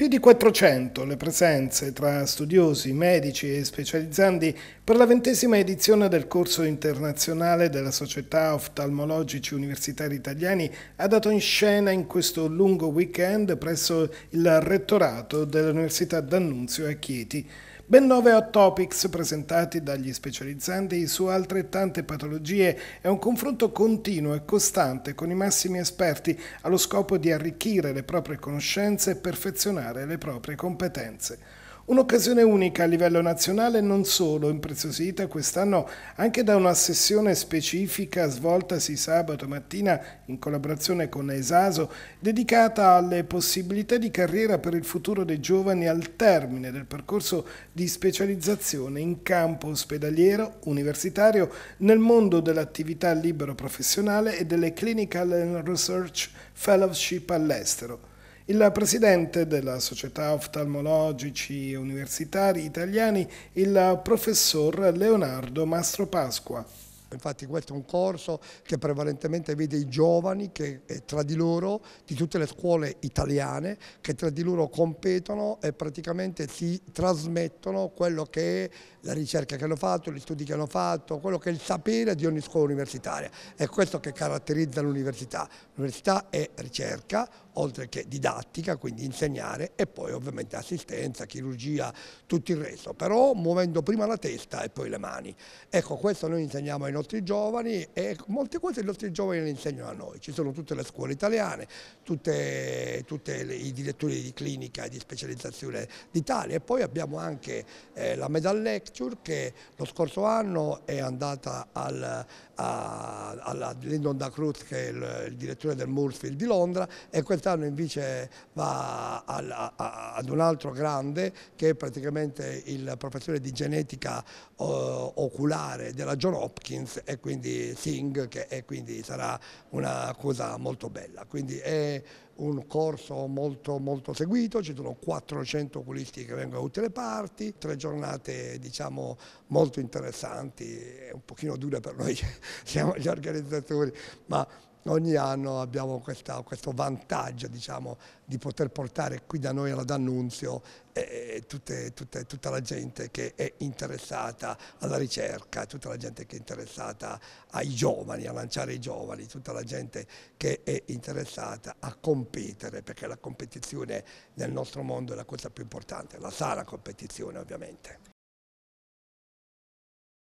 Più di 400 le presenze tra studiosi, medici e specializzandi per la ventesima edizione del corso internazionale della Società Oftalmologici Universitari Italiani ha dato in scena in questo lungo weekend presso il rettorato dell'Università d'Annunzio a Chieti. Ben nove hot topics presentati dagli specializzanti su altrettante patologie e un confronto continuo e costante con i massimi esperti allo scopo di arricchire le proprie conoscenze e perfezionare le proprie competenze. Un'occasione unica a livello nazionale non solo, impreziosita quest'anno anche da una sessione specifica svoltasi sabato mattina in collaborazione con Esaso, dedicata alle possibilità di carriera per il futuro dei giovani al termine del percorso di specializzazione in campo ospedaliero, universitario, nel mondo dell'attività libero professionale e delle Clinical and Research Fellowship all'estero. Il presidente della Società Oftalmologici Universitari Italiani, il professor Leonardo Mastro Pasqua. Infatti questo è un corso che prevalentemente vede i giovani che eh, tra di loro, di tutte le scuole italiane, che tra di loro competono e praticamente si trasmettono quello che è la ricerca che hanno fatto, gli studi che hanno fatto, quello che è il sapere di ogni scuola universitaria. È questo che caratterizza l'università. L'università è ricerca, oltre che didattica, quindi insegnare e poi ovviamente assistenza, chirurgia, tutto il resto, però muovendo prima la testa e poi le mani. Ecco, questo noi insegniamo ai nostri giovani e molte cose i nostri giovani le insegnano a noi, ci sono tutte le scuole italiane, tutti i direttori di clinica e di specializzazione d'Italia e poi abbiamo anche eh, la Medal Lecture che lo scorso anno è andata al, a, alla Lyndon Da Cruz che è il, il direttore del Moorsfield di Londra e questa quest'anno invece va al, a, ad un altro grande che è praticamente il professore di genetica uh, oculare della John Hopkins e quindi Singh che è, quindi sarà una cosa molto bella. Quindi è un corso molto, molto seguito, ci sono 400 oculisti che vengono da tutte le parti, tre giornate diciamo molto interessanti, un pochino dure per noi, siamo gli organizzatori, ma ogni anno abbiamo questa, questo vantaggio diciamo, di poter portare qui da noi alla D'Annunzio eh, eh, tutte, tutte, tutta la gente che è interessata alla ricerca, tutta la gente che è interessata ai giovani, a lanciare i giovani, tutta la gente che è interessata a competere, perché la competizione nel nostro mondo è la cosa più importante, la sana competizione ovviamente.